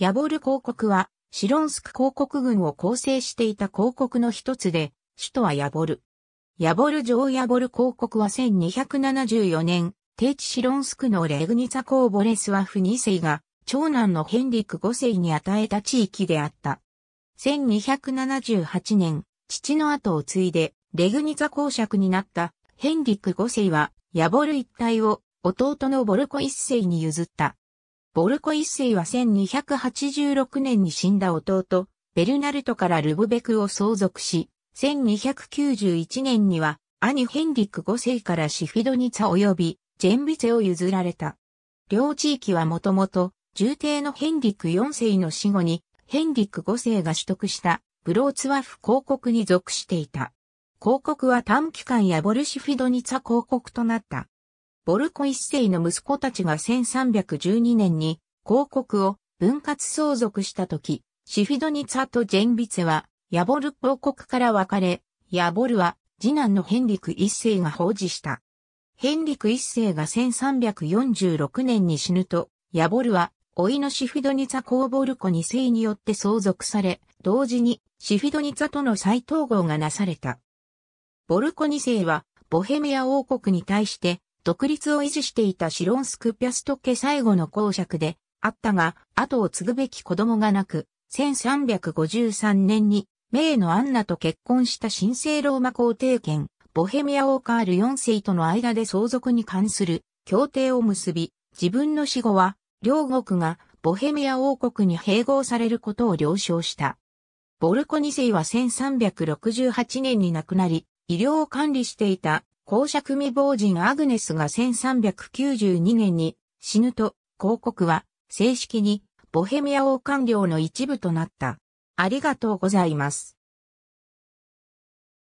ヤボル公国は、シロンスク公国軍を構成していた公国の一つで、首都はヤボル。ヤボル城ヤボル公国は1274年、定地シロンスクのレグニツァ公ボレスワフ2世が、長男のヘンリック5世に与えた地域であった。1278年、父の後を継いで、レグニツァ公爵になったヘンリック5世は、ヤボル一帯を弟のボルコ1世に譲った。ボルコ一世は1286年に死んだ弟、ベルナルトからルブベクを相続し、1291年には兄ヘンリック5世からシフィドニツァ及びジェンビツェを譲られた。両地域はもともと、重帝のヘンリック4世の死後に、ヘンリック5世が取得したブローツワフ公国に属していた。公国は短期間やボルシフィドニツァ公国となった。ボルコ一世の息子たちが1312年に広告を分割相続した時、シフィドニツァとジェンビツェは、ヤボル公国から別れ、ヤボルは次男のヘンリク一世が奉仕した。ヘンリク一世が1346年に死ぬと、ヤボルは、老いのシフィドニツァ公ボルコ二世によって相続され、同時にシフィドニツァとの再統合がなされた。ボルコ二世は、ボヘミア王国に対して独立を維持していたシロンスクピャスト家最後の公爵であったが、後を継ぐべき子供がなく、1353年に、メイのアンナと結婚した神聖ローマ皇帝権、ボヘミア・オーカール4世との間で相続に関する協定を結び、自分の死後は、両国がボヘミア王国に併合されることを了承した。ボルコ2世は1368年に亡くなり、医療を管理していた公爵未亡人アグネスが1392年に死ぬと、広告は正式にボヘミア王官僚の一部となった。ありがとうございます。